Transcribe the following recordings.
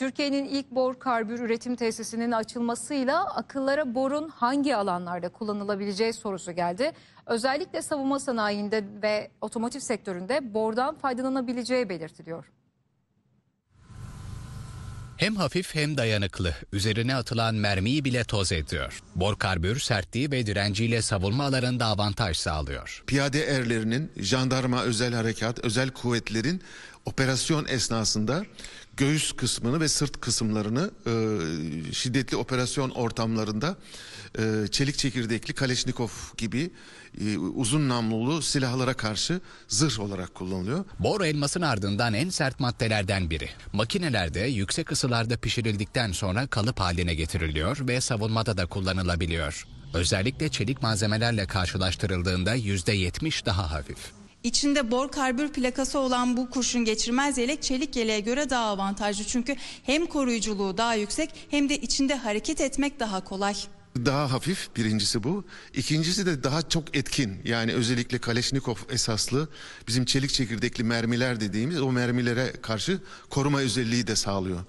Türkiye'nin ilk bor karbür üretim tesisinin açılmasıyla akıllara borun hangi alanlarda kullanılabileceği sorusu geldi. Özellikle savunma sanayinde ve otomotiv sektöründe bordan faydalanabileceği belirtiliyor. Hem hafif hem dayanıklı, üzerine atılan mermiyi bile toz ediyor. Bor karbür sertliği ve direnciyle savunma alanında avantaj sağlıyor. Piyade erlerinin, jandarma özel harekat, özel kuvvetlerin operasyon esnasında göğüs kısmını ve sırt kısımlarını e, şiddetli operasyon ortamlarında e, çelik çekirdekli Kaleşnikov gibi e, uzun namlulu silahlara karşı zırh olarak kullanılıyor. Bor elmasın ardından en sert maddelerden biri. Makinelerde yüksek ısılarda pişirildikten sonra kalıp haline getiriliyor ve savunmada da kullanılabiliyor. Özellikle çelik malzemelerle karşılaştırıldığında %70 daha hafif. İçinde bor karbür plakası olan bu kurşun geçirmez yelek çelik yeleğe göre daha avantajlı. Çünkü hem koruyuculuğu daha yüksek hem de içinde hareket etmek daha kolay. Daha hafif birincisi bu. İkincisi de daha çok etkin. Yani özellikle Kaleşnikov esaslı bizim çelik çekirdekli mermiler dediğimiz o mermilere karşı koruma özelliği de sağlıyor.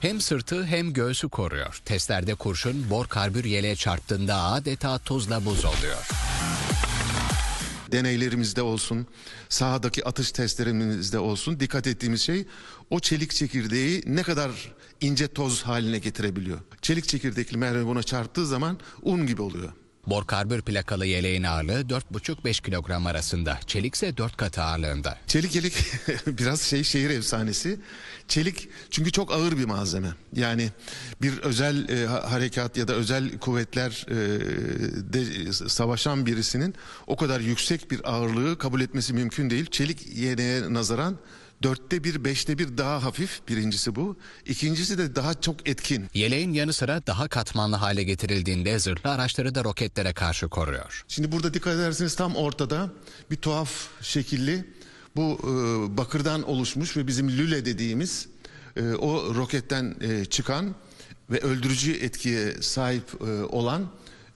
Hem sırtı hem göğsü koruyor. Testlerde kurşun bor karbür yeleğe çarptığında adeta tozla buz oluyor deneylerimizde olsun, sahadaki atış testlerimizde olsun dikkat ettiğimiz şey o çelik çekirdeği ne kadar ince toz haline getirebiliyor. Çelik çekirdekli mermi buna çarptığı zaman un gibi oluyor. Bor karbür plakalı yeleğin ağırlığı 4,5-5 kilogram arasında. Çelik ise 4 kat ağırlığında. Çelik yelek biraz şey şehir efsanesi. Çelik çünkü çok ağır bir malzeme. Yani bir özel e, harekat ya da özel kuvvetler e, de, savaşan birisinin o kadar yüksek bir ağırlığı kabul etmesi mümkün değil. Çelik yeleğe nazaran Dörtte bir, beşte bir daha hafif birincisi bu. İkincisi de daha çok etkin. Yeleğin yanı sıra daha katmanlı hale getirildiğinde zırhlı araçları da roketlere karşı koruyor. Şimdi burada dikkat ederseniz tam ortada bir tuhaf şekilli bu e, bakırdan oluşmuş ve bizim lüle dediğimiz e, o roketten e, çıkan ve öldürücü etkiye sahip e, olan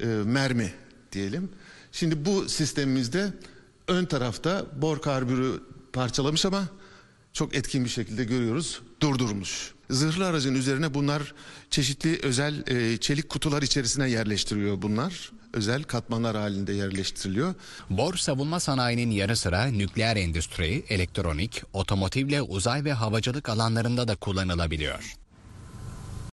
e, mermi diyelim. Şimdi bu sistemimizde ön tarafta bor karbürü parçalamış ama çok etkin bir şekilde görüyoruz durdurmuş. Zırhlı aracın üzerine bunlar çeşitli özel e, çelik kutular içerisine yerleştiriliyor bunlar. Özel katmanlar halinde yerleştiriliyor. Bor savunma sanayinin yanı sıra nükleer endüstri, elektronik, otomotivle uzay ve havacılık alanlarında da kullanılabiliyor.